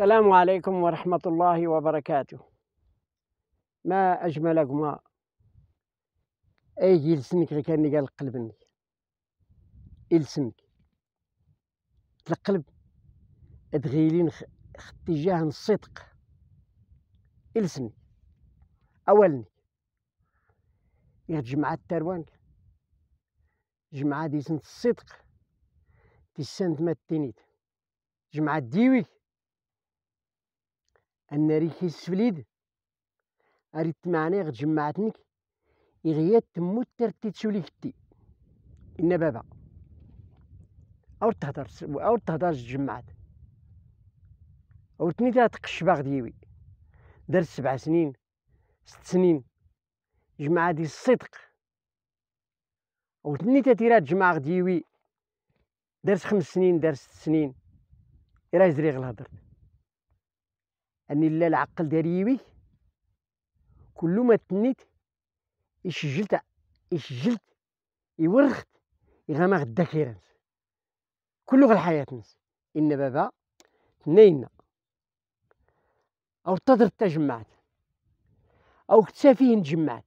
السلام عليكم ورحمة الله وبركاته ما أجملكما أي يلسنك غير كان قال قلبني تلقلب القلب خ اتجاه الصدق يلسنك أولني جمعة التروانك جمعة ديسنت الصدق ديسنت ما التنيت جمعة ديويك أن ريكي السفليد أريد معناه غد جمعتنك إغيات تموت ترتي تسولي كتي إن بابا أو تهدر أو تهدر جمعت أو تنيتا تقشباغ ديوي دار سبع سنين ست سنين جمعة دي الصدق أو تنيت تيرات جمعة ديوي دارت خمس سنين دار ست سنين إلا يزري درت اني لا العقل داريوي كل ما تنيت يشجلت يشجلت يورخت يغما غدا كيرانس كل غير الحياة نس إن بابا تنينا أو تضر تجمعت أو تسافيه نجمعات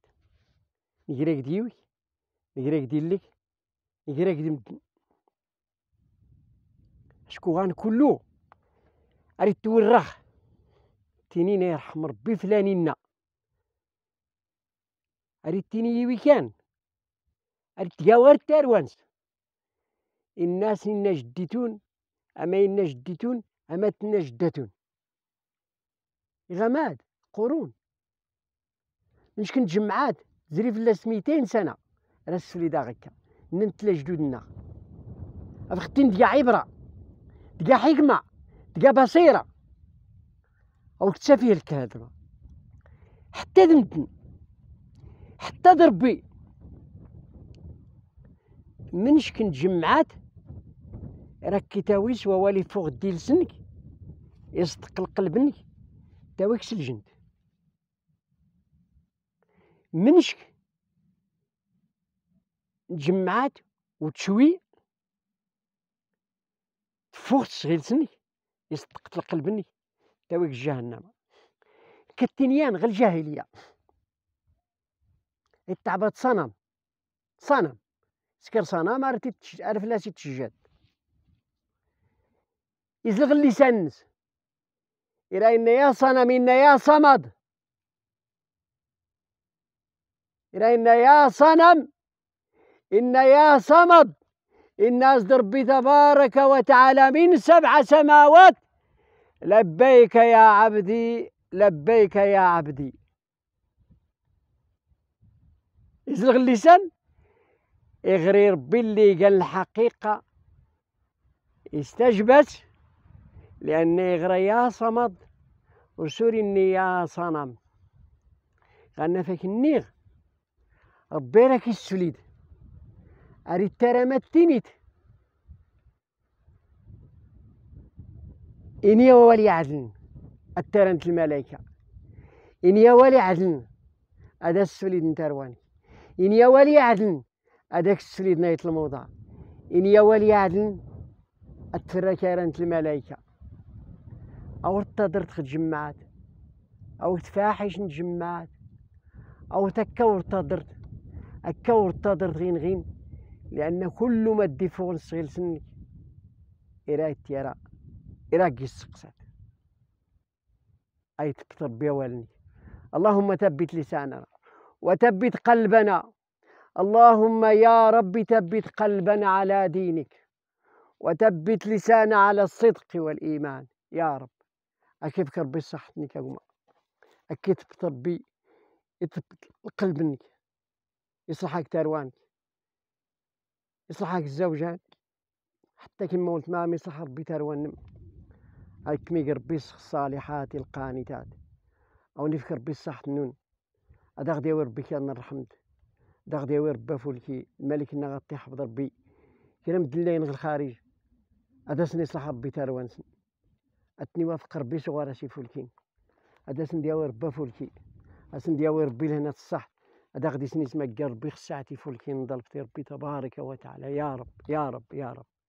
نقراك ديوي نقراك ديلك نقراك دي مدن شكو غان كلو أريد تورخ التنين يرحم ربي فلانينا اريد تيني كان اريد تقاور تاروانس الناس إنا جديتون أما إنا جديتون أما تنا جداتون غماد قرون مش كنت جمعات زريف فلاس 200 سنة راس فريدا غكا ننتلا جدودنا افختين دقا عبرة دقا حكمة دقا بصيرة أو كتا فيه الكهدرة حتى دمتن حتى دربي منش كنت جمعات راك كي تاوي سوالي فوق ديل سنك يصدق القلبنك تاويك سلجنت منش جمعات وتشوي فوق تشغيل سنك يصدق القلبني تاويك جهنم كتنيان غير الجاهليه التعبات صنم صنم سكر صنم عرفت عرف لا تشجد يزلغ اللسان نس إلا إن يا صنم إن يا صمد إلا إن يا صنم إن يا صمد إن أصدر ربي تبارك وتعالى من سبع سماوات لبيك يا عبدي لبيك يا عبدي يزلغ اللسان يغري ربي اللي قال الحقيقة استجبت لأن يغري يا صمد وسوريني يا صنم غنى فيك النيغ ربي راك السوليد اريد ترى ما تينيت إني ولي عدل أترنت الملائكة إني ولي عدل هذا السوليد نتروان إني ولي عدل هذاك السوليد نايت الموضع إني ولي عدل أرنت الملائكة أو تدرت تجمعات أو تفاحش نجمعات أو تكور تدرت أكور تدرت غين غين لأن كل ما تدي صغير سنك إرايت تيرا قيس سقسات أي تكتب بيوالني اللهم ثبت لساننا وثبت قلبنا اللهم يا رب ثبت قلبنا على دينك وثبت لسانا على الصدق والإيمان يا رب أكيد ربي صحتني كما أكيد ربي يثبت القلب منك يصلحك تروانك يصلحك الزوجان حتى كما قلت ما يصلح ربي تروان كمي ربي الصالحات القانتات او نفكر ربي الصحة النون هذا غدي ربي كان رحمت هذا غدي ربي فولكي الملك إنا غطي حفظ ربي كلا مدلاين غير الخارج هذا سني صلاح ربي تاروانسن اتني وافق ربي صغار شي فولكين هذا سندياوي ربي فولكي اسندياوي ربي لهنا الصح هذا غدي سني سماك ربي خصاتي فولكين نضل ربي تبارك وتعالى يا رب يا رب يا رب